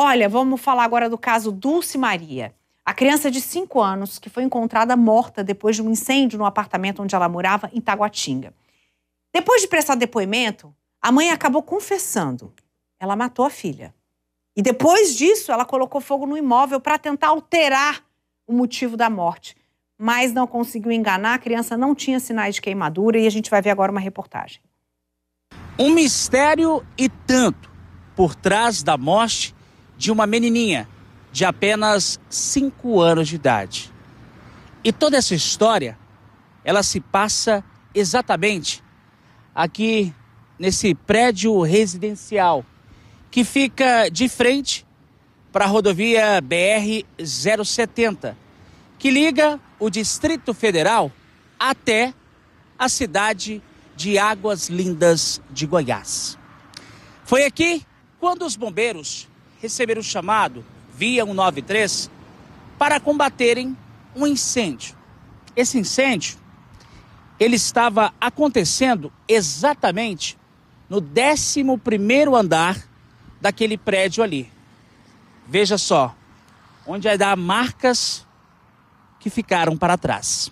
Olha, vamos falar agora do caso Dulce Maria. A criança de 5 anos que foi encontrada morta depois de um incêndio no apartamento onde ela morava, em Taguatinga. Depois de prestar depoimento, a mãe acabou confessando. Ela matou a filha. E depois disso, ela colocou fogo no imóvel para tentar alterar o motivo da morte. Mas não conseguiu enganar, a criança não tinha sinais de queimadura e a gente vai ver agora uma reportagem. Um mistério e tanto por trás da morte de uma menininha de apenas 5 anos de idade. E toda essa história, ela se passa exatamente aqui nesse prédio residencial que fica de frente para a rodovia BR 070, que liga o Distrito Federal até a cidade de Águas Lindas de Goiás. Foi aqui quando os bombeiros receberam um chamado via 193 para combaterem um incêndio. Esse incêndio ele estava acontecendo exatamente no 11º andar daquele prédio ali. Veja só, onde há é dar marcas que ficaram para trás.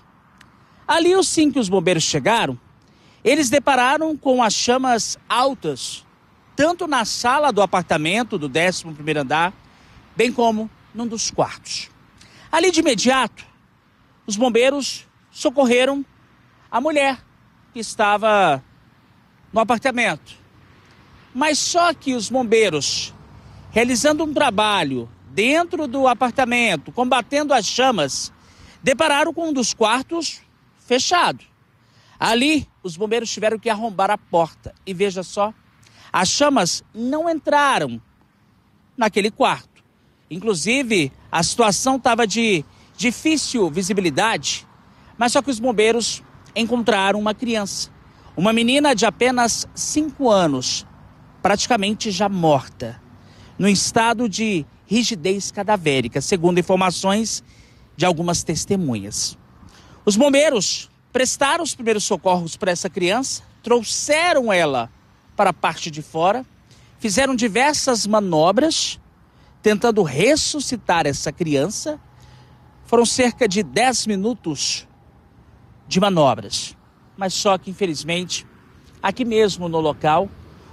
Ali, assim que os bombeiros chegaram, eles depararam com as chamas altas tanto na sala do apartamento, do 11 andar, bem como num dos quartos. Ali de imediato, os bombeiros socorreram a mulher que estava no apartamento. Mas só que os bombeiros, realizando um trabalho dentro do apartamento, combatendo as chamas, depararam com um dos quartos fechado. Ali, os bombeiros tiveram que arrombar a porta. E veja só as chamas não entraram naquele quarto. Inclusive, a situação estava de difícil visibilidade, mas só que os bombeiros encontraram uma criança, uma menina de apenas 5 anos, praticamente já morta, no estado de rigidez cadavérica, segundo informações de algumas testemunhas. Os bombeiros prestaram os primeiros socorros para essa criança, trouxeram ela para a parte de fora, fizeram diversas manobras tentando ressuscitar essa criança. Foram cerca de 10 minutos de manobras. Mas só que, infelizmente, aqui mesmo no local,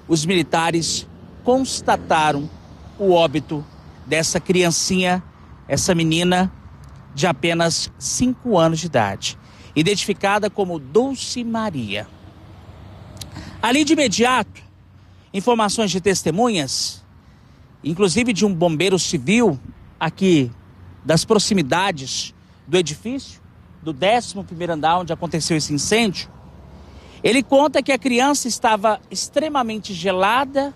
os militares constataram o óbito dessa criancinha, essa menina de apenas 5 anos de idade, identificada como Dulce Maria. Ali de imediato, informações de testemunhas, inclusive de um bombeiro civil aqui das proximidades do edifício, do 11 andar onde aconteceu esse incêndio, ele conta que a criança estava extremamente gelada,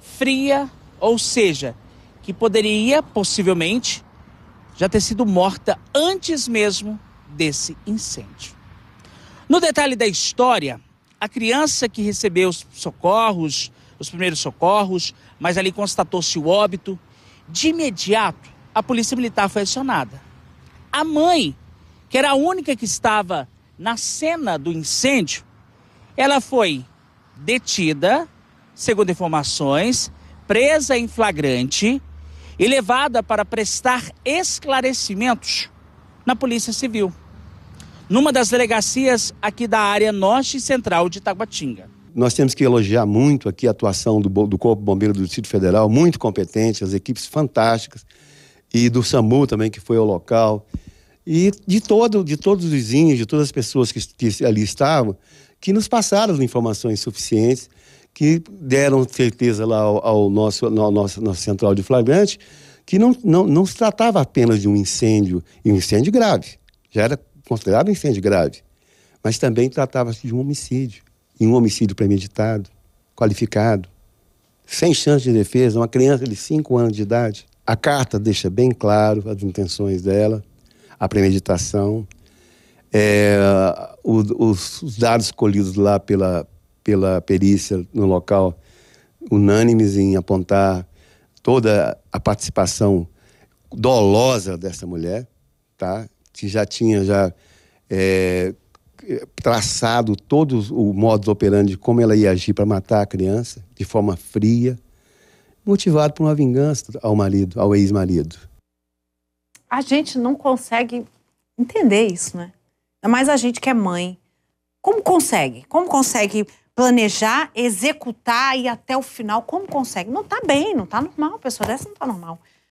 fria, ou seja, que poderia possivelmente já ter sido morta antes mesmo desse incêndio. No detalhe da história, a criança que recebeu os socorros, os primeiros socorros, mas ali constatou-se o óbito, de imediato a polícia militar foi acionada. A mãe, que era a única que estava na cena do incêndio, ela foi detida, segundo informações, presa em flagrante e levada para prestar esclarecimentos na Polícia Civil numa das delegacias aqui da área norte e central de Taguatinga. Nós temos que elogiar muito aqui a atuação do, do Corpo Bombeiro do Distrito Federal, muito competente, as equipes fantásticas, e do SAMU também, que foi ao local, e de, todo, de todos os vizinhos, de todas as pessoas que, que ali estavam, que nos passaram as informações suficientes, que deram certeza lá ao, ao nosso, ao nosso, nosso central de flagrante, que não, não, não se tratava apenas de um incêndio, e um incêndio grave, já era considerava incêndio grave, mas também tratava-se de um homicídio, e um homicídio premeditado, qualificado, sem chance de defesa, uma criança de 5 anos de idade. A carta deixa bem claro as intenções dela, a premeditação, é, os, os dados colhidos lá pela, pela perícia no local, unânimes em apontar toda a participação dolosa dessa mulher, tá? que já tinha já é, traçado todo o modus operandi de como ela ia agir para matar a criança, de forma fria, motivado por uma vingança ao marido, ao ex-marido. A gente não consegue entender isso, né? Ainda mais a gente que é mãe. Como consegue? Como consegue planejar, executar e até o final? Como consegue? Não está bem, não está normal. A pessoa dessa não está normal.